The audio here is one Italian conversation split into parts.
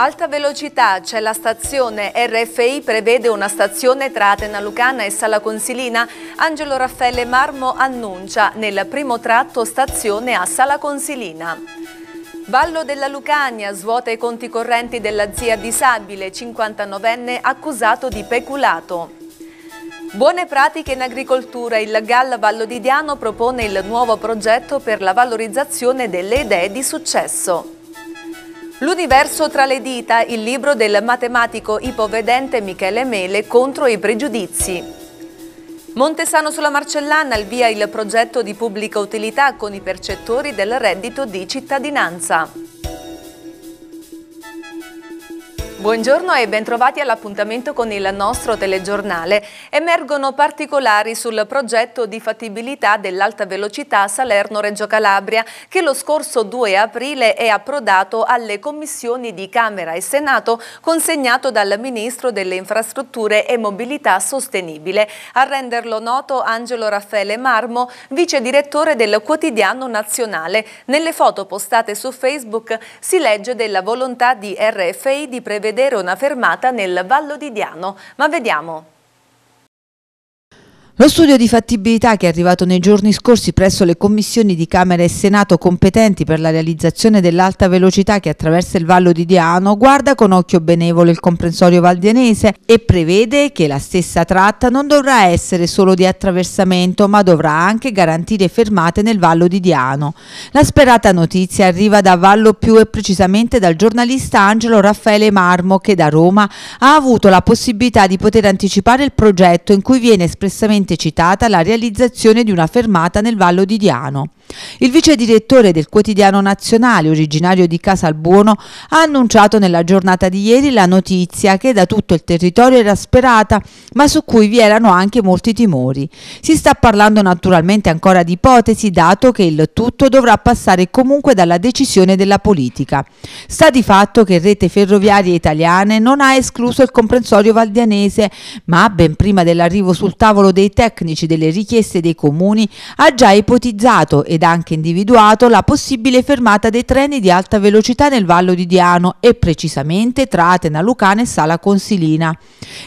Alta velocità, c'è la stazione RFI, prevede una stazione tra Atena Lucana e Sala Consilina. Angelo Raffaele Marmo annuncia nel primo tratto stazione a Sala Consilina. Vallo della Lucania svuota i conti correnti della zia disabile, 59enne, accusato di peculato. Buone pratiche in agricoltura, il GAL Vallo di Diano propone il nuovo progetto per la valorizzazione delle idee di successo. L'universo tra le dita, il libro del matematico ipovedente Michele Mele contro i pregiudizi. Montesano sulla Marcellana il via il progetto di pubblica utilità con i percettori del reddito di cittadinanza. Buongiorno e bentrovati all'appuntamento con il nostro telegiornale. Emergono particolari sul progetto di fattibilità dell'alta velocità Salerno-Reggio Calabria che lo scorso 2 aprile è approdato alle commissioni di Camera e Senato consegnato dal Ministro delle Infrastrutture e Mobilità Sostenibile. A renderlo noto Angelo Raffaele Marmo, vice direttore del quotidiano nazionale. Nelle foto postate su Facebook si legge della volontà di RFI di prevedere vedere una fermata nel Vallo di Diano, ma vediamo. Lo studio di fattibilità che è arrivato nei giorni scorsi presso le commissioni di Camera e Senato competenti per la realizzazione dell'alta velocità che attraversa il Vallo di Diano guarda con occhio benevolo il comprensorio valdianese e prevede che la stessa tratta non dovrà essere solo di attraversamento ma dovrà anche garantire fermate nel Vallo di Diano. La sperata notizia arriva da Vallo Più e precisamente dal giornalista Angelo Raffaele Marmo che da Roma ha avuto la possibilità di poter anticipare il progetto in cui viene espressamente citata la realizzazione di una fermata nel Vallo di Diano, il vice direttore del quotidiano nazionale, originario di Casalbuono, ha annunciato nella giornata di ieri la notizia che da tutto il territorio era sperata, ma su cui vi erano anche molti timori. Si sta parlando naturalmente ancora di ipotesi, dato che il tutto dovrà passare comunque dalla decisione della politica. Sta di fatto che Rete Ferroviarie Italiane non ha escluso il comprensorio valdianese, ma ben prima dell'arrivo sul tavolo dei tecnici delle richieste dei comuni ha già ipotizzato e ed anche individuato la possibile fermata dei treni di alta velocità nel Vallo di Diano e precisamente tra Atena Lucana e Sala Consilina.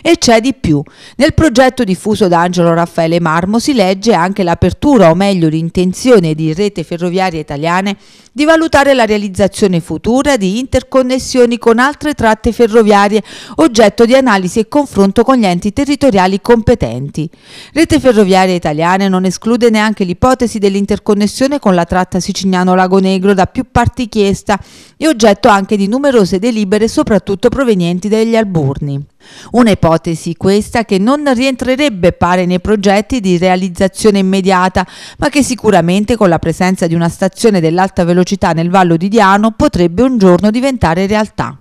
E c'è di più. Nel progetto diffuso da Angelo Raffaele Marmo si legge anche l'apertura o meglio l'intenzione di rete ferroviaria italiane di valutare la realizzazione futura di interconnessioni con altre tratte ferroviarie oggetto di analisi e confronto con gli enti territoriali competenti. Rete Ferroviaria Italiana non esclude neanche l'ipotesi dell'interconnessione connessione con la tratta siciliano-Lago Negro da più parti chiesta e oggetto anche di numerose delibere soprattutto provenienti dagli Alburni. Un'ipotesi questa che non rientrerebbe pare nei progetti di realizzazione immediata, ma che sicuramente con la presenza di una stazione dell'alta velocità nel Vallo di Diano potrebbe un giorno diventare realtà.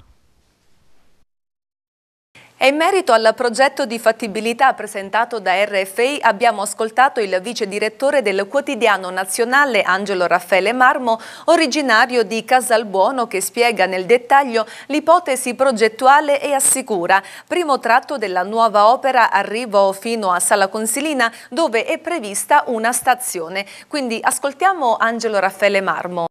E in merito al progetto di fattibilità presentato da RFI abbiamo ascoltato il vice direttore del quotidiano nazionale Angelo Raffaele Marmo, originario di Casalbuono, che spiega nel dettaglio l'ipotesi progettuale e assicura primo tratto della nuova opera arrivo fino a Sala Consilina dove è prevista una stazione. Quindi ascoltiamo Angelo Raffaele Marmo.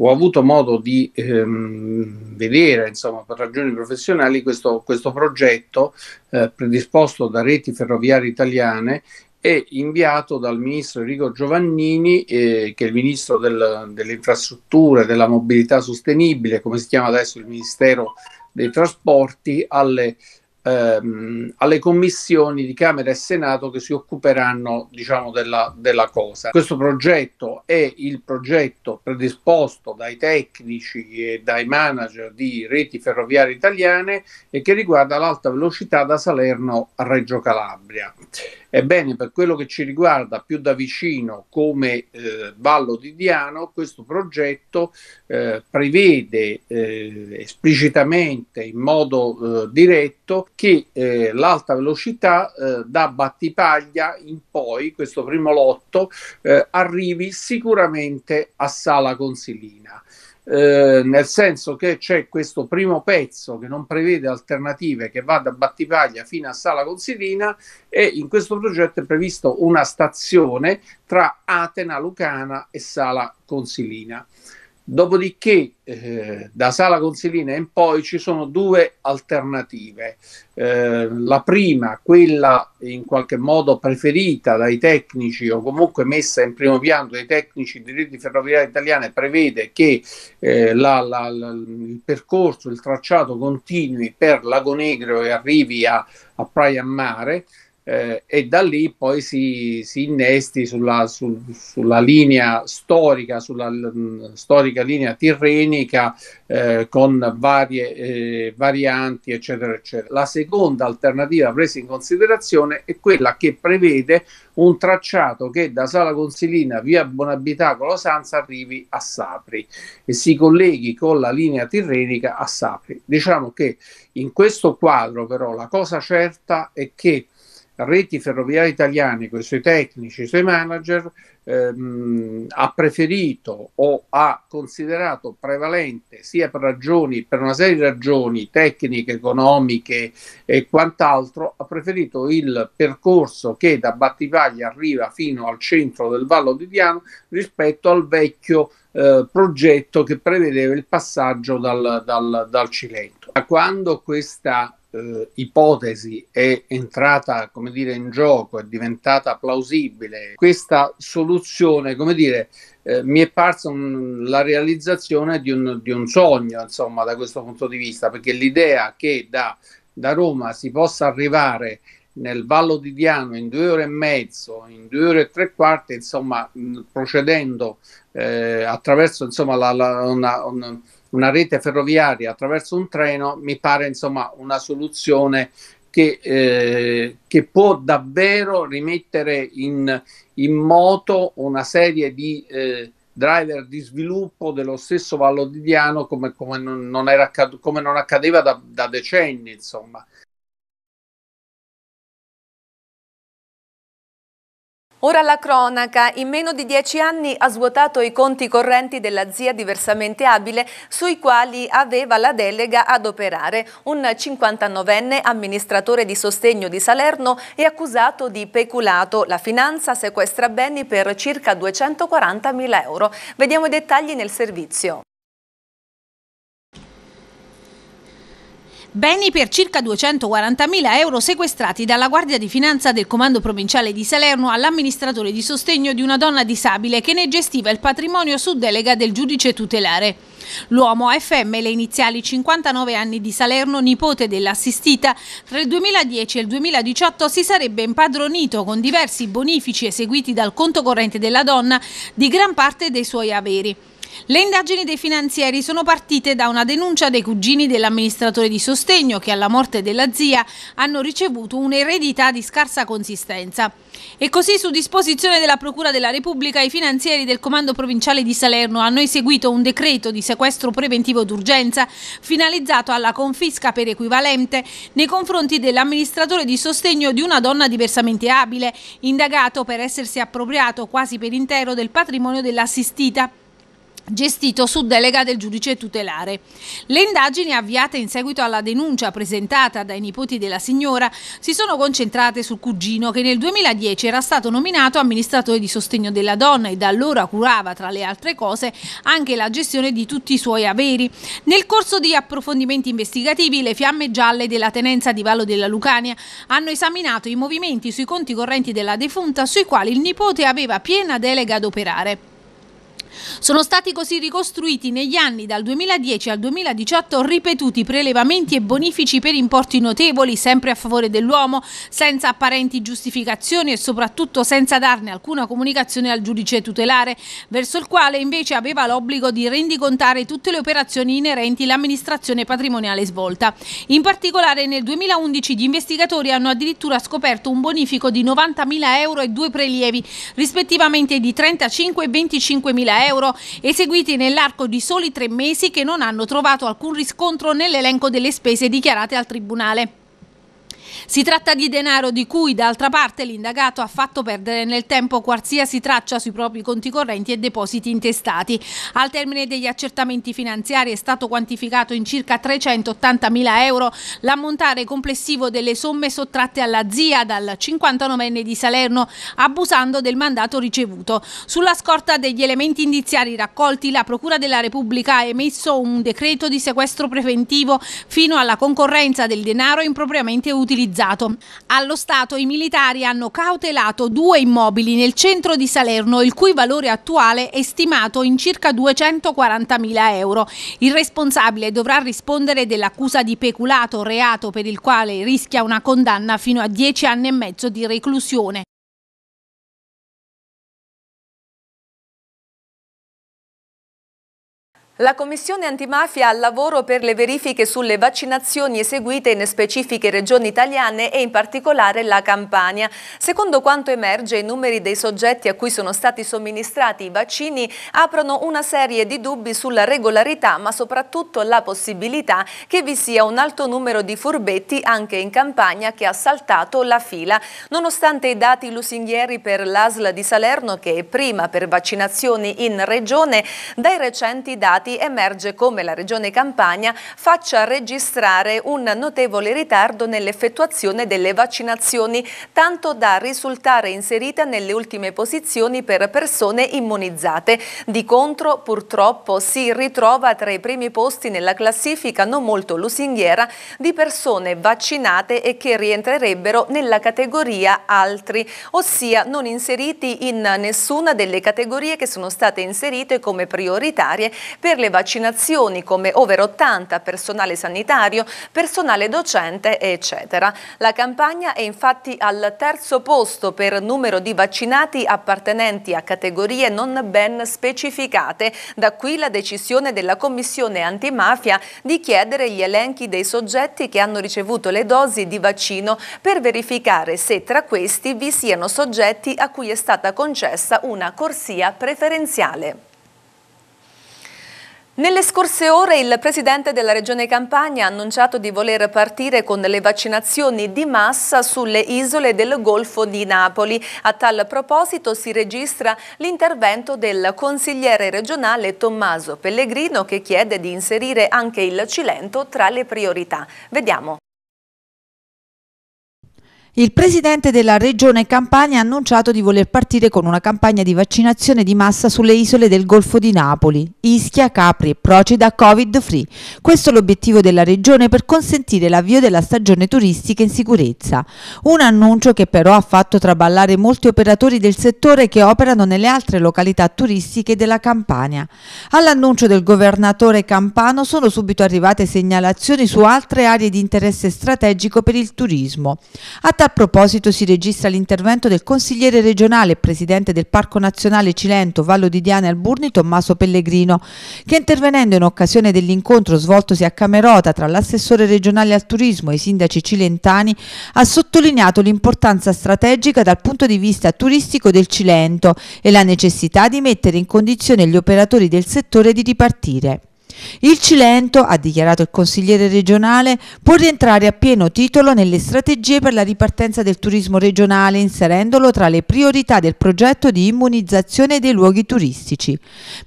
ho avuto modo di ehm, vedere, insomma, per ragioni professionali, questo, questo progetto eh, predisposto da Reti Ferroviarie Italiane e inviato dal ministro Enrico Giovannini, eh, che è il ministro del, delle infrastrutture, della mobilità sostenibile, come si chiama adesso il Ministero dei Trasporti, alle ehm, alle commissioni di Camera e Senato che si occuperanno diciamo, della, della, cosa. Questo progetto è il progetto predisposto dai tecnici e dai manager di reti ferroviarie italiane e che riguarda l'alta velocità da Salerno a Reggio Calabria. Ebbene, per quello che ci riguarda più da vicino come eh, Vallo di Diano, questo progetto eh, prevede eh, esplicitamente in modo eh, diretto che eh, l'alta velocità eh, da Battipaglia in poi, questo primo lotto, arrivi sicuramente a Sala Consilina. Eh, nel senso che c'è questo primo pezzo che non prevede alternative che va da Battipaglia fino a Sala Consilina e in questo progetto è previsto una stazione tra Atena Lucana e Sala Consilina. Dopodiché, eh, da Sala Consilina in poi ci sono due alternative. Eh, la prima, quella in qualche modo preferita dai tecnici o comunque messa in primo piano dai tecnici di reti ferroviarie italiane, prevede che eh, la, la, la, il percorso, il tracciato continui per Lago Negro e arrivi a, a Praia Mare eh, e da lì poi si, si innesti sulla, su, sulla, linea storica, sulla l, mm, storica linea tirrenica eh, con varie eh, varianti, eccetera, eccetera. La seconda alternativa presa in considerazione è quella che prevede un tracciato che da Sala Consilina via Bonabitacolo Sanza arrivi a Sapri e si colleghi con la linea tirrenica a Sapri. Diciamo che in questo quadro però la cosa certa è che reti ferroviarie italiane, con i suoi tecnici, i suoi manager, ehm, ha preferito o ha considerato prevalente sia per ragioni, per una serie di ragioni tecniche, economiche e quant'altro, ha preferito il percorso che da Battivaglia arriva fino al centro del Vallo di Diano rispetto al vecchio eh, progetto che prevedeva il passaggio dal, dal, dal Cilento. Quando questa eh, ipotesi è entrata come dire, in gioco, è diventata plausibile, questa soluzione come dire, eh, mi è parsa un, la realizzazione di un, di un sogno, insomma, da questo punto di vista, perché l'idea che da, da Roma si possa arrivare nel Vallo di Diano in due ore e mezzo, in due ore e tre quarti, insomma, mh, procedendo eh, attraverso insomma, la, la, una, una una rete ferroviaria attraverso un treno mi pare insomma una soluzione che, eh, che può davvero rimettere in, in, moto una serie di eh, driver di sviluppo dello stesso Vallo di Diano come, come, non, non, era, come non accadeva da, da decenni insomma Ora la cronaca, in meno di dieci anni ha svuotato i conti correnti della zia diversamente abile sui quali aveva la delega ad operare. Un 59enne amministratore di sostegno di Salerno è accusato di peculato. La finanza sequestra beni per circa 240.000 euro. Vediamo i dettagli nel servizio. Beni per circa 240.000 euro sequestrati dalla Guardia di Finanza del Comando Provinciale di Salerno all'amministratore di sostegno di una donna disabile che ne gestiva il patrimonio su delega del giudice tutelare. L'uomo AFM, le iniziali 59 anni di Salerno, nipote dell'assistita, tra il 2010 e il 2018 si sarebbe impadronito con diversi bonifici eseguiti dal conto corrente della donna di gran parte dei suoi averi. Le indagini dei finanzieri sono partite da una denuncia dei cugini dell'amministratore di sostegno che alla morte della zia hanno ricevuto un'eredità di scarsa consistenza. E così su disposizione della Procura della Repubblica i finanzieri del Comando Provinciale di Salerno hanno eseguito un decreto di sequestro preventivo d'urgenza finalizzato alla confisca per equivalente nei confronti dell'amministratore di sostegno di una donna diversamente abile, indagato per essersi appropriato quasi per intero del patrimonio dell'assistita gestito su delega del giudice tutelare. Le indagini avviate in seguito alla denuncia presentata dai nipoti della signora si sono concentrate sul cugino che nel 2010 era stato nominato amministratore di sostegno della donna e da allora curava tra le altre cose anche la gestione di tutti i suoi averi. Nel corso di approfondimenti investigativi le fiamme gialle della tenenza di Vallo della Lucania hanno esaminato i movimenti sui conti correnti della defunta sui quali il nipote aveva piena delega ad operare. Sono stati così ricostruiti negli anni dal 2010 al 2018 ripetuti prelevamenti e bonifici per importi notevoli, sempre a favore dell'uomo, senza apparenti giustificazioni e soprattutto senza darne alcuna comunicazione al giudice tutelare, verso il quale invece aveva l'obbligo di rendicontare tutte le operazioni inerenti l'amministrazione patrimoniale svolta. In particolare nel 2011 gli investigatori hanno addirittura scoperto un bonifico di 90.000 euro e due prelievi, rispettivamente di 35 e 25.000 euro euro eseguiti nell'arco di soli tre mesi che non hanno trovato alcun riscontro nell'elenco delle spese dichiarate al Tribunale. Si tratta di denaro di cui d'altra parte l'indagato ha fatto perdere nel tempo qualsiasi traccia sui propri conti correnti e depositi intestati. Al termine degli accertamenti finanziari è stato quantificato in circa 380.000 euro l'ammontare complessivo delle somme sottratte alla zia dal 59enne di Salerno abusando del mandato ricevuto. Sulla scorta degli elementi indiziari raccolti la Procura della Repubblica ha emesso un decreto di sequestro preventivo fino alla concorrenza del denaro impropriamente utilizzato utilizzato. Allo Stato i militari hanno cautelato due immobili nel centro di Salerno, il cui valore attuale è stimato in circa 240.000 euro. Il responsabile dovrà rispondere dell'accusa di peculato, reato per il quale rischia una condanna fino a 10 anni e mezzo di reclusione. La Commissione antimafia al lavoro per le verifiche sulle vaccinazioni eseguite in specifiche regioni italiane e in particolare la Campania. Secondo quanto emerge, i numeri dei soggetti a cui sono stati somministrati i vaccini aprono una serie di dubbi sulla regolarità, ma soprattutto la possibilità che vi sia un alto numero di furbetti anche in Campania che ha saltato la fila. Nonostante i dati lusinghieri per l'ASL di Salerno, che è prima per vaccinazioni in regione, dai recenti dati dati emerge come la Regione Campania faccia registrare un notevole ritardo nell'effettuazione delle vaccinazioni, tanto da risultare inserita nelle ultime posizioni per persone immunizzate. Di contro, purtroppo, si ritrova tra i primi posti nella classifica non molto lusinghiera di persone vaccinate e che rientrerebbero nella categoria altri, ossia non inseriti in nessuna delle categorie che sono state inserite come prioritarie per le vaccinazioni come over 80, personale sanitario, personale docente, eccetera. La campagna è infatti al terzo posto per numero di vaccinati appartenenti a categorie non ben specificate, da qui la decisione della Commissione antimafia di chiedere gli elenchi dei soggetti che hanno ricevuto le dosi di vaccino per verificare se tra questi vi siano soggetti a cui è stata concessa una corsia preferenziale. Nelle scorse ore il Presidente della Regione Campania ha annunciato di voler partire con le vaccinazioni di massa sulle isole del Golfo di Napoli. A tal proposito si registra l'intervento del consigliere regionale Tommaso Pellegrino che chiede di inserire anche il Cilento tra le priorità. Vediamo. Il presidente della regione Campania ha annunciato di voler partire con una campagna di vaccinazione di massa sulle isole del Golfo di Napoli, Ischia, Capri e Procida Covid-free. Questo è l'obiettivo della regione per consentire l'avvio della stagione turistica in sicurezza. Un annuncio che però ha fatto traballare molti operatori del settore che operano nelle altre località turistiche della Campania. All'annuncio del governatore Campano sono subito arrivate segnalazioni su altre aree di interesse strategico per il turismo. A serata a proposito si registra l'intervento del consigliere regionale e presidente del Parco Nazionale Cilento Vallo di Diana Alburni Tommaso Pellegrino che intervenendo in occasione dell'incontro svoltosi a Camerota tra l'assessore regionale al turismo e i sindaci cilentani ha sottolineato l'importanza strategica dal punto di vista turistico del Cilento e la necessità di mettere in condizione gli operatori del settore di ripartire. Il Cilento, ha dichiarato il consigliere regionale, può rientrare a pieno titolo nelle strategie per la ripartenza del turismo regionale inserendolo tra le priorità del progetto di immunizzazione dei luoghi turistici.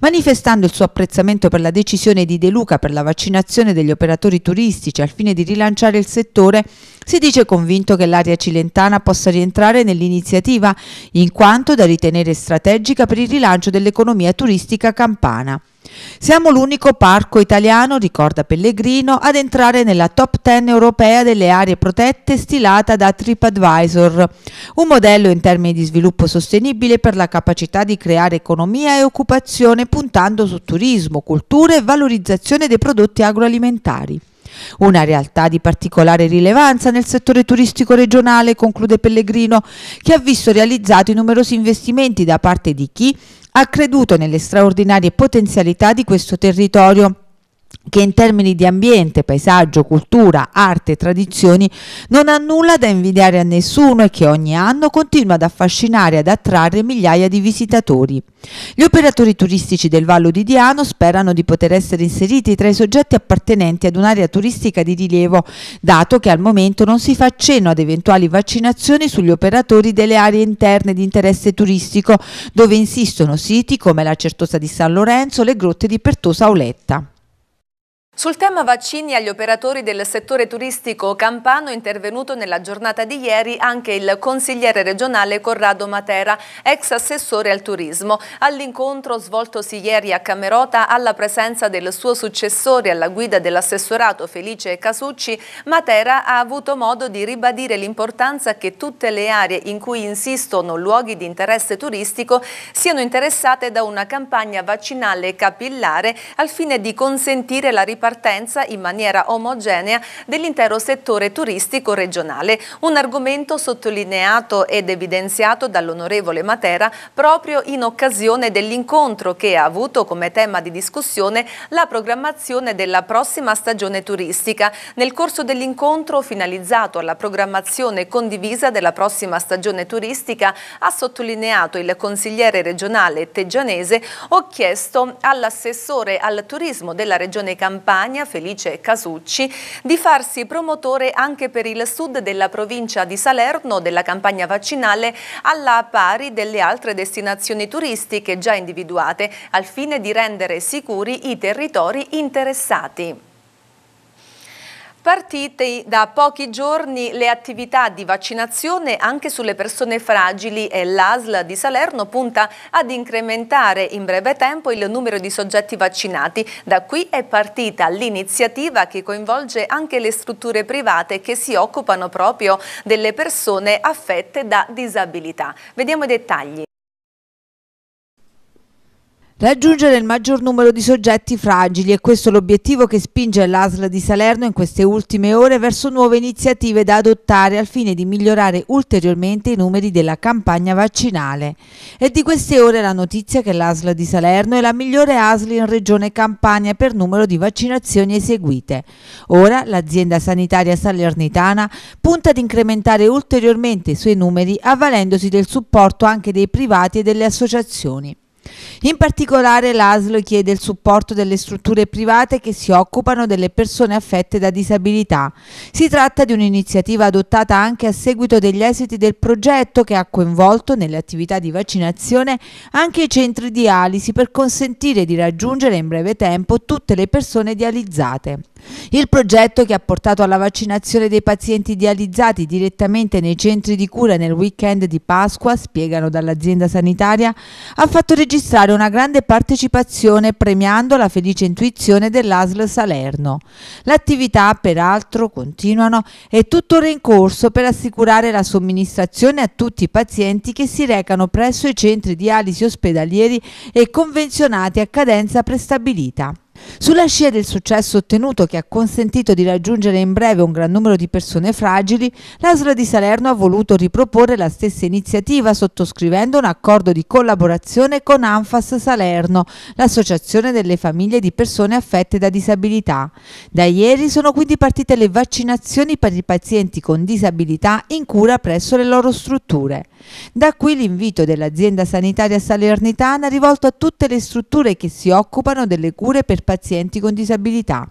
Manifestando il suo apprezzamento per la decisione di De Luca per la vaccinazione degli operatori turistici al fine di rilanciare il settore, si dice convinto che l'area cilentana possa rientrare nell'iniziativa in quanto da ritenere strategica per il rilancio dell'economia turistica campana. Siamo l'unico parco italiano, ricorda Pellegrino, ad entrare nella top 10 europea delle aree protette stilata da TripAdvisor, un modello in termini di sviluppo sostenibile per la capacità di creare economia e occupazione puntando su turismo, cultura e valorizzazione dei prodotti agroalimentari. Una realtà di particolare rilevanza nel settore turistico regionale, conclude Pellegrino, che ha visto realizzati numerosi investimenti da parte di chi ha creduto nelle straordinarie potenzialità di questo territorio che in termini di ambiente, paesaggio, cultura, arte e tradizioni non ha nulla da invidiare a nessuno e che ogni anno continua ad affascinare e ad attrarre migliaia di visitatori. Gli operatori turistici del Vallo di Diano sperano di poter essere inseriti tra i soggetti appartenenti ad un'area turistica di rilievo, dato che al momento non si fa cenno ad eventuali vaccinazioni sugli operatori delle aree interne di interesse turistico, dove insistono siti come la Certosa di San Lorenzo, le grotte di Pertosa Auletta. Sul tema vaccini agli operatori del settore turistico campano è intervenuto nella giornata di ieri anche il consigliere regionale Corrado Matera, ex assessore al turismo. All'incontro svoltosi ieri a Camerota alla presenza del suo successore alla guida dell'assessorato Felice Casucci, Matera ha avuto modo di ribadire l'importanza che tutte le aree in cui insistono luoghi di interesse turistico siano interessate da una campagna vaccinale capillare al fine di consentire la ripartenza ripartenza in maniera omogenea dell'intero settore turistico regionale, un argomento sottolineato ed evidenziato dall'onorevole Matera proprio in occasione dell'incontro che ha avuto come tema di discussione la programmazione della prossima stagione turistica. Nel corso dell'incontro finalizzato alla programmazione condivisa della prossima stagione turistica ha sottolineato il consigliere regionale Teggianese ho chiesto all'assessore al turismo della regione Campania Campania, Felice Casucci, di farsi promotore anche per il sud della provincia di Salerno della campagna vaccinale alla pari delle altre destinazioni turistiche già individuate al fine di rendere sicuri i territori interessati. Partite da pochi giorni le attività di vaccinazione anche sulle persone fragili e l'ASL di Salerno punta ad incrementare in breve tempo il numero di soggetti vaccinati. Da qui è partita l'iniziativa che coinvolge anche le strutture private che si occupano proprio delle persone affette da disabilità. Vediamo i dettagli. Raggiungere il maggior numero di soggetti fragili è questo l'obiettivo che spinge l'ASL di Salerno in queste ultime ore verso nuove iniziative da adottare al fine di migliorare ulteriormente i numeri della campagna vaccinale. È di queste ore la notizia che l'ASL di Salerno è la migliore ASL in regione Campania per numero di vaccinazioni eseguite. Ora l'azienda sanitaria salernitana punta ad incrementare ulteriormente i suoi numeri avvalendosi del supporto anche dei privati e delle associazioni. In particolare l'ASL chiede il supporto delle strutture private che si occupano delle persone affette da disabilità. Si tratta di un'iniziativa adottata anche a seguito degli esiti del progetto che ha coinvolto nelle attività di vaccinazione anche i centri dialisi per consentire di raggiungere in breve tempo tutte le persone dializzate. Il progetto che ha portato alla vaccinazione dei pazienti dializzati direttamente nei centri di cura nel weekend di Pasqua, spiegano dall'azienda sanitaria, ha fatto registrare una grande partecipazione premiando la felice intuizione dell'ASL Salerno. L'attività, peraltro, continuano, è tuttora in corso per assicurare la somministrazione a tutti i pazienti che si recano presso i centri dialisi ospedalieri e convenzionati a cadenza prestabilita. Sulla scia del successo ottenuto che ha consentito di raggiungere in breve un gran numero di persone fragili, l'ASRA di Salerno ha voluto riproporre la stessa iniziativa sottoscrivendo un accordo di collaborazione con ANFAS Salerno, l'associazione delle famiglie di persone affette da disabilità. Da ieri sono quindi partite le vaccinazioni per i pazienti con disabilità in cura presso le loro strutture. Da qui l'invito dell'azienda sanitaria salernitana rivolto a tutte le strutture che si occupano delle cure per pazienti pazienti con disabilità.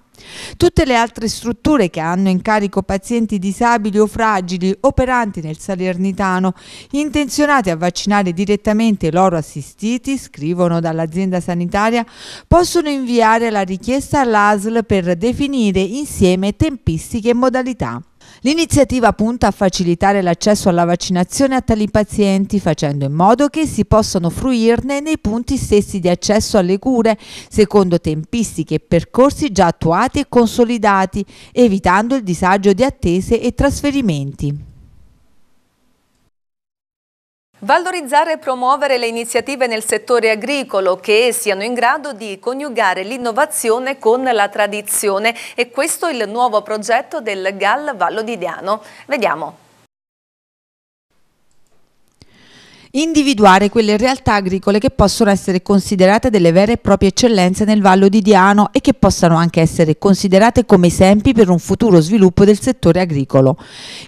Tutte le altre strutture che hanno in carico pazienti disabili o fragili operanti nel Salernitano, intenzionate a vaccinare direttamente i loro assistiti, scrivono dall'azienda sanitaria, possono inviare la richiesta all'ASL per definire insieme tempistiche e modalità. L'iniziativa punta a facilitare l'accesso alla vaccinazione a tali pazienti facendo in modo che si possano fruirne nei punti stessi di accesso alle cure secondo tempistiche e percorsi già attuati e consolidati, evitando il disagio di attese e trasferimenti. Valorizzare e promuovere le iniziative nel settore agricolo che siano in grado di coniugare l'innovazione con la tradizione e questo è il nuovo progetto del GAL Vallo di Diano. Vediamo. individuare quelle realtà agricole che possono essere considerate delle vere e proprie eccellenze nel Vallo di Diano e che possano anche essere considerate come esempi per un futuro sviluppo del settore agricolo.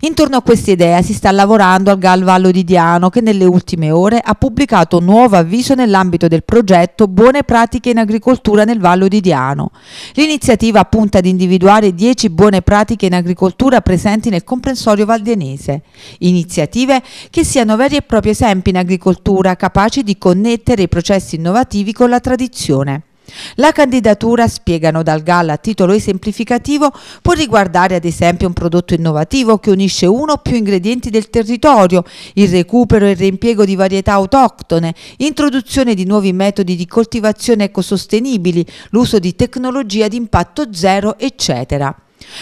Intorno a questa idea si sta lavorando al GAL Vallo di Diano che nelle ultime ore ha pubblicato un nuovo avviso nell'ambito del progetto Buone pratiche in agricoltura nel Vallo di Diano. L'iniziativa punta ad individuare 10 buone pratiche in agricoltura presenti nel comprensorio valdianese, iniziative che siano veri e propri esempi in agricoltura capaci di connettere i processi innovativi con la tradizione. La candidatura, spiegano dal GAL a titolo esemplificativo, può riguardare ad esempio un prodotto innovativo che unisce uno o più ingredienti del territorio, il recupero e il reimpiego di varietà autoctone, introduzione di nuovi metodi di coltivazione ecosostenibili, l'uso di tecnologia di impatto zero, eccetera.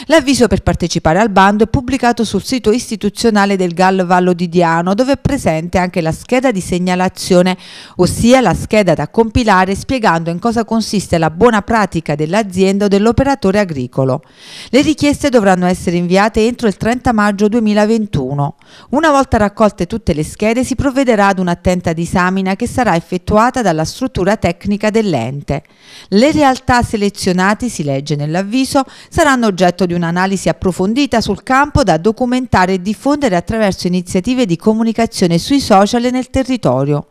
L'avviso per partecipare al bando è pubblicato sul sito istituzionale del GAL Vallo di Diano, dove è presente anche la scheda di segnalazione, ossia la scheda da compilare spiegando in cosa consiste la buona pratica dell'azienda o dell'operatore agricolo. Le richieste dovranno essere inviate entro il 30 maggio 2021. Una volta raccolte tutte le schede si provvederà ad un'attenta disamina che sarà effettuata dalla struttura tecnica dell'ente. Le realtà selezionate, si legge nell'avviso, saranno già oggetto di un'analisi approfondita sul campo da documentare e diffondere attraverso iniziative di comunicazione sui social e nel territorio.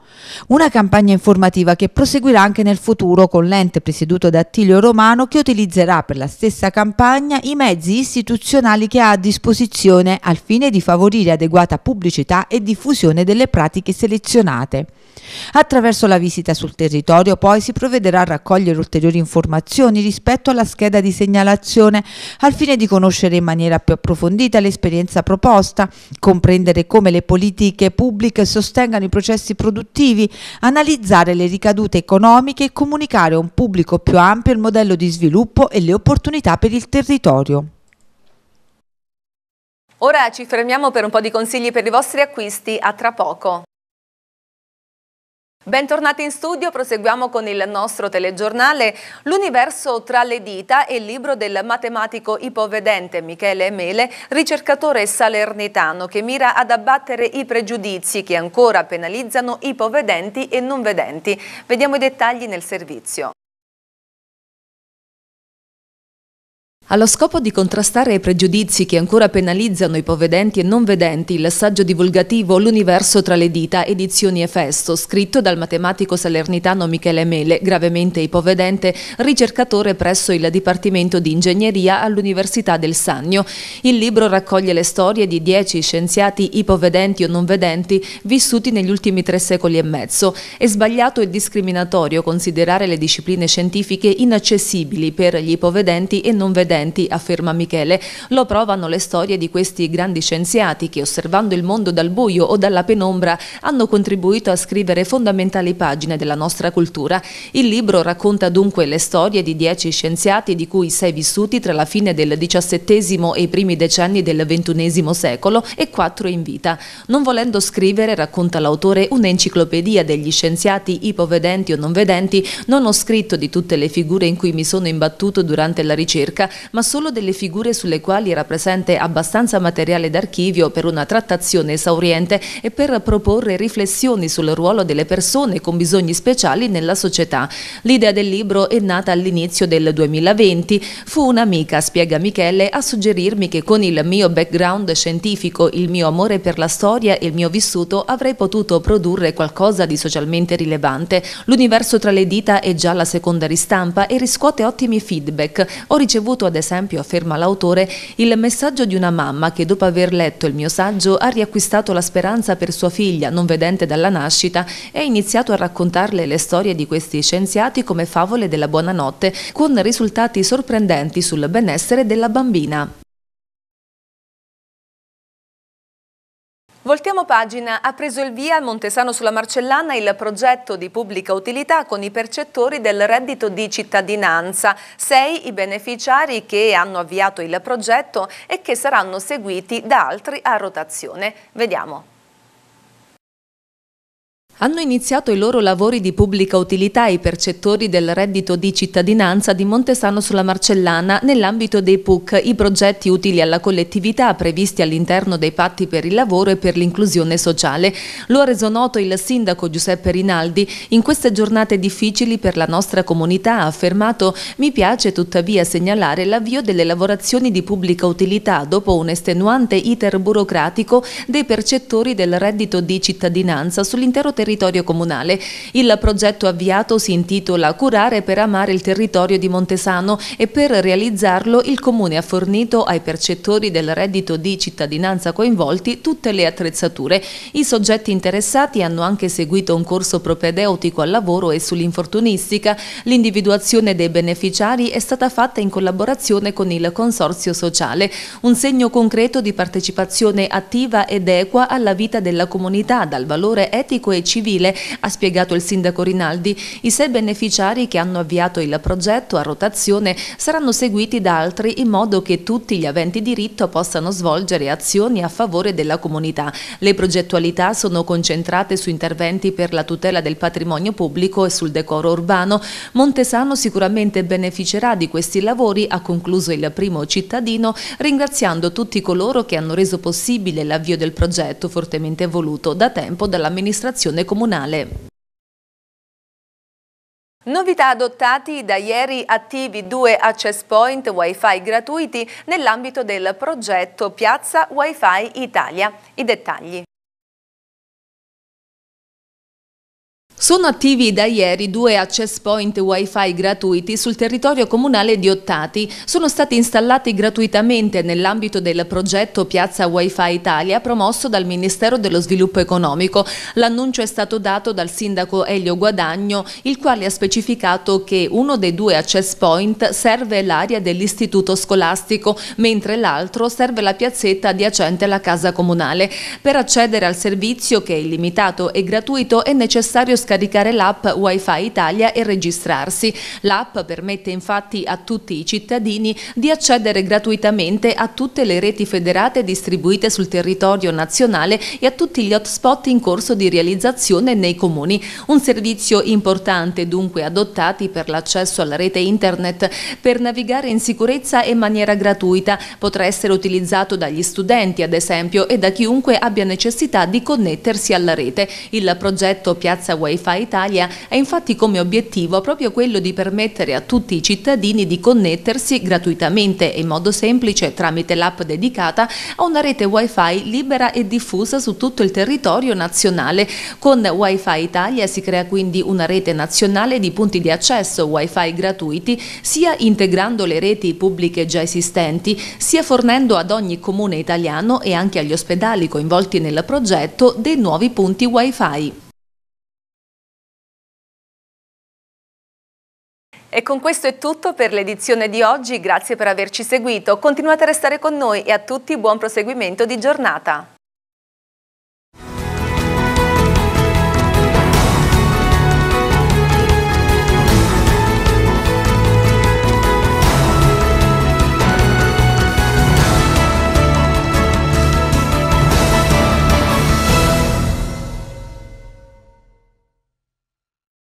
Una campagna informativa che proseguirà anche nel futuro con l'ente presieduto da Attilio Romano che utilizzerà per la stessa campagna i mezzi istituzionali che ha a disposizione al fine di favorire adeguata pubblicità e diffusione delle pratiche selezionate. Attraverso la visita sul territorio poi si provvederà a raccogliere ulteriori informazioni rispetto alla scheda di segnalazione al fine di conoscere in maniera più approfondita l'esperienza proposta, comprendere come le politiche pubbliche sostengano i processi produttivi, analizzare le ricadute economiche e comunicare a un pubblico più ampio il modello di sviluppo e le opportunità per il territorio. Ora ci fermiamo per un po' di consigli per i vostri acquisti, a tra poco. Bentornati in studio, proseguiamo con il nostro telegiornale L'universo tra le dita e il libro del matematico ipovedente Michele Mele, ricercatore salernitano che mira ad abbattere i pregiudizi che ancora penalizzano ipovedenti e non vedenti. Vediamo i dettagli nel servizio. Allo scopo di contrastare i pregiudizi che ancora penalizzano i povedenti e non vedenti, il saggio divulgativo L'universo tra le dita, edizioni Efesto, scritto dal matematico salernitano Michele Mele, gravemente ipovedente, ricercatore presso il Dipartimento di Ingegneria all'Università del Sannio. Il libro raccoglie le storie di dieci scienziati ipovedenti o non vedenti vissuti negli ultimi tre secoli e mezzo. È sbagliato e discriminatorio considerare le discipline scientifiche inaccessibili per gli ipovedenti e non vedenti presenti, afferma Michele. Lo provano le storie di questi grandi scienziati che, osservando il mondo dal buio o dalla penombra, hanno contribuito a scrivere fondamentali pagine della nostra cultura. Il libro racconta dunque le storie di dieci scienziati, di cui sei vissuti tra la fine del XVII e i primi decenni del XXI secolo e quattro in vita. Non volendo scrivere, racconta l'autore, un'enciclopedia degli scienziati ipovedenti o non vedenti, non ho scritto di tutte le figure in cui mi sono imbattuto durante la ricerca, ma solo delle figure sulle quali era presente abbastanza materiale d'archivio per una trattazione esauriente e per proporre riflessioni sul ruolo delle persone con bisogni speciali nella società. L'idea del libro è nata all'inizio del 2020. Fu un'amica, spiega Michele, a suggerirmi che con il mio background scientifico, il mio amore per la storia e il mio vissuto avrei potuto produrre qualcosa di socialmente rilevante. L'universo tra le dita è già la seconda ristampa e riscuote ottimi feedback. Ho ricevuto ad esempio, afferma l'autore, il messaggio di una mamma che dopo aver letto il mio saggio ha riacquistato la speranza per sua figlia, non vedente dalla nascita, e ha iniziato a raccontarle le storie di questi scienziati come favole della buonanotte, con risultati sorprendenti sul benessere della bambina. Voltiamo pagina. Ha preso il via a Montesano sulla Marcellana il progetto di pubblica utilità con i percettori del reddito di cittadinanza. Sei i beneficiari che hanno avviato il progetto e che saranno seguiti da altri a rotazione. Vediamo hanno iniziato i loro lavori di pubblica utilità i percettori del reddito di cittadinanza di Montesano sulla Marcellana nell'ambito dei PUC, i progetti utili alla collettività previsti all'interno dei patti per il lavoro e per l'inclusione sociale. Lo ha reso noto il sindaco Giuseppe Rinaldi. In queste giornate difficili per la nostra comunità ha affermato mi piace tuttavia segnalare l'avvio delle lavorazioni di pubblica utilità dopo un estenuante iter burocratico dei percettori del reddito di cittadinanza sull'intero territorio territorio comunale. Il progetto avviato si intitola Curare per amare il territorio di Montesano e per realizzarlo il Comune ha fornito ai percettori del reddito di cittadinanza coinvolti tutte le attrezzature. I soggetti interessati hanno anche seguito un corso propedeutico al lavoro e sull'infortunistica. L'individuazione dei beneficiari è stata fatta in collaborazione con il Consorzio Sociale, un segno concreto di partecipazione attiva ed equa alla vita della comunità dal valore etico e civile civile, ha spiegato il sindaco Rinaldi. I sei beneficiari che hanno avviato il progetto a rotazione saranno seguiti da altri in modo che tutti gli aventi diritto possano svolgere azioni a favore della comunità. Le progettualità sono concentrate su interventi per la tutela del patrimonio pubblico e sul decoro urbano. Montesano sicuramente beneficerà di questi lavori, ha concluso il primo cittadino, ringraziando tutti coloro che hanno reso possibile l'avvio del progetto fortemente voluto da tempo dall'amministrazione amministrazione comunale. Novità adottati da ieri attivi due access point wifi gratuiti nell'ambito del progetto Piazza Wifi Italia. I dettagli. Sono attivi da ieri due access point wifi gratuiti sul territorio comunale di Ottati. Sono stati installati gratuitamente nell'ambito del progetto Piazza Wifi Italia promosso dal Ministero dello Sviluppo Economico. L'annuncio è stato dato dal sindaco Elio Guadagno, il quale ha specificato che uno dei due access point serve l'area dell'istituto scolastico, mentre l'altro serve la piazzetta adiacente alla casa comunale. Per accedere al servizio, che è illimitato e gratuito, è necessario scrivere scaricare l'app Wi-Fi Italia e registrarsi. L'app permette infatti a tutti i cittadini di accedere gratuitamente a tutte le reti federate distribuite sul territorio nazionale e a tutti gli hotspot in corso di realizzazione nei comuni. Un servizio importante dunque adottati per l'accesso alla rete internet per navigare in sicurezza e in maniera gratuita. Potrà essere utilizzato dagli studenti ad esempio e da chiunque abbia necessità di connettersi alla rete. Il progetto Piazza Wi-Fi Fa Italia ha infatti come obiettivo proprio quello di permettere a tutti i cittadini di connettersi gratuitamente e in modo semplice tramite l'app dedicata a una rete wifi libera e diffusa su tutto il territorio nazionale. Con Wi-Fi Italia si crea quindi una rete nazionale di punti di accesso wifi gratuiti sia integrando le reti pubbliche già esistenti sia fornendo ad ogni comune italiano e anche agli ospedali coinvolti nel progetto dei nuovi punti wifi. E con questo è tutto per l'edizione di oggi, grazie per averci seguito, continuate a restare con noi e a tutti buon proseguimento di giornata.